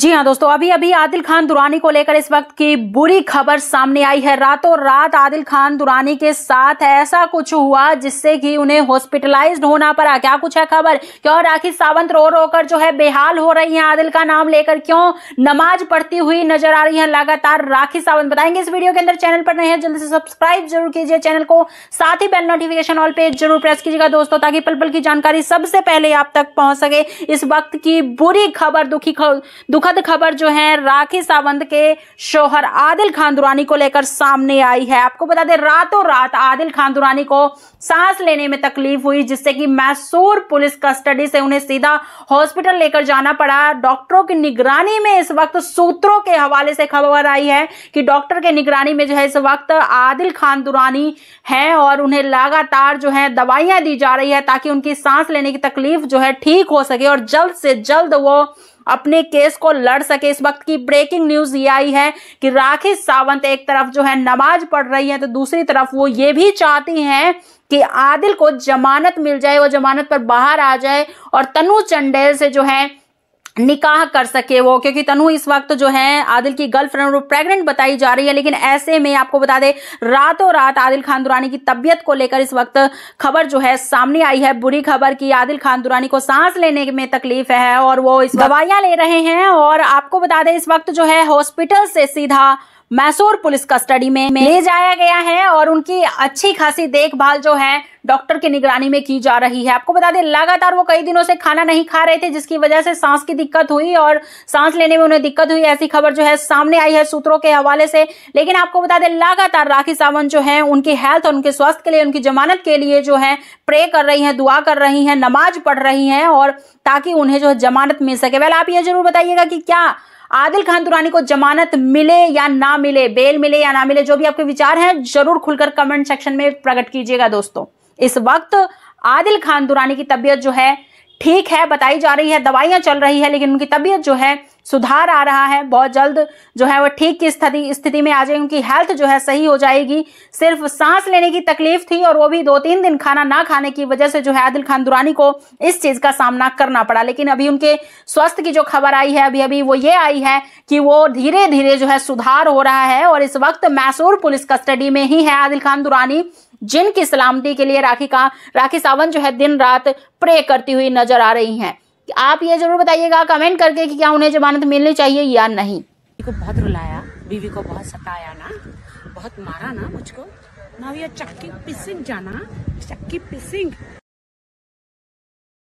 जी हाँ दोस्तों अभी अभी आदिल खान दुरानी को लेकर इस वक्त की बुरी खबर सामने आई है रातों रात आदिल खान दुरानी के साथ ऐसा कुछ हुआ जिससे कि उन्हें हॉस्पिटलाइज्ड होना पड़ा क्या कुछ है खबर क्यों राखी सावंत रो रो कर जो है बेहाल हो रही हैं आदिल का नाम लेकर क्यों नमाज पढ़ती हुई नजर आ रही है लगातार राखी सावंत बताएंगे इस वीडियो के अंदर चैनल पर नहीं है जल्दी से सब्सक्राइब जरूर कीजिए चैनल को साथ ही बेल नोटिफिकेशन ऑल पे जरूर प्रेस कीजिएगा दोस्तों ताकि पल पल की जानकारी सबसे पहले आप तक पहुंच सके इस वक्त की बुरी खबर दुखी दुखद खबर जो है राखी सावंत के शोहर आदिल खान दुरानी को लेकर सामने आई है आपको बता दें रातों रात आदिल खान दुरानी को सांस लेने में तकलीफ हुई जिससे कि मैसूर पुलिस कस्टडी से उन्हें सीधा हॉस्पिटल लेकर जाना पड़ा डॉक्टरों की निगरानी में इस वक्त सूत्रों के हवाले से खबर आई है कि डॉक्टर के निगरानी में जो है इस वक्त आदिल खान दुरानी और उन्हें लगातार जो है दवाइयां दी जा रही है ताकि उनकी सांस लेने की तकलीफ जो है ठीक हो सके और जल्द से जल्द वो अपने केस को लड़ सके इस वक्त की ब्रेकिंग न्यूज ये आई है कि राखी सावंत एक तरफ जो है नमाज पढ़ रही है तो दूसरी तरफ वो ये भी चाहती हैं कि आदिल को जमानत मिल जाए वो जमानत पर बाहर आ जाए और तनु चंडेल से जो है निकाह कर सके वो क्योंकि तनु इस वक्त जो है आदिल की गर्लफ्रेंड प्रेग्नेंट बताई जा रही है लेकिन ऐसे में आपको बता दे रातों रात आदिल खान दुरानी की तबियत को लेकर इस वक्त खबर जो है सामने आई है बुरी खबर कि आदिल खान दुरानी को सांस लेने में तकलीफ है और वो इस दवाइयां ले रहे हैं और आपको बता दें इस वक्त जो है हॉस्पिटल से सीधा मैसूर पुलिस कस्टडी में ले जाया गया है और उनकी अच्छी खासी देखभाल जो है डॉक्टर की निगरानी में की जा रही है आपको बता दें लगातार वो कई दिनों से खाना नहीं खा रहे थे जिसकी वजह से सांस की दिक्कत हुई और सांस लेने में उन्हें दिक्कत हुई ऐसी खबर जो है सामने आई है सूत्रों के हवाले से लेकिन आपको बता दें लगातार राखी सावंत जो है उनकी हेल्थ और उनके स्वास्थ्य के लिए उनकी जमानत के लिए जो है प्रे कर रही है दुआ कर रही है नमाज पढ़ रही है और ताकि उन्हें जो है जमानत मिल सके वह आप ये जरूर बताइएगा कि क्या आदिल खान दुरानी को जमानत मिले या ना मिले बेल मिले या ना मिले जो भी आपके विचार हैं जरूर खुलकर कमेंट सेक्शन में प्रकट कीजिएगा दोस्तों इस वक्त आदिल खान दुरानी की तबियत जो है ठीक है बताई जा रही है दवाइयां चल रही है लेकिन उनकी तबियत जो है सुधार आ रहा है बहुत जल्द जो है वो ठीक की स्थिति स्थिति में आ जाएगी उनकी हेल्थ जो है सही हो जाएगी सिर्फ सांस लेने की तकलीफ थी और वो भी दो तीन दिन खाना ना खाने की वजह से जो है आदिल खान दुरानी को इस चीज़ का सामना करना पड़ा लेकिन अभी उनके स्वास्थ्य की जो खबर आई है अभी अभी वो ये आई है कि वो धीरे धीरे जो है सुधार हो रहा है और इस वक्त मैसूर पुलिस कस्टडी में ही है आदिल खान दुरानी जिनकी सलामती के लिए राखी का राखी सावंत जो है दिन रात प्रे करती हुई नजर आ रही हैं आप ये जरूर बताइएगा कमेंट करके कि क्या उन्हें जमानत मिलनी चाहिए या नहीं को बहुत रुलाया बीवी को बहुत सताया ना बहुत मारा ना मुझको ना भैया चक्की पिसिंग जाना चक्की पिसिंग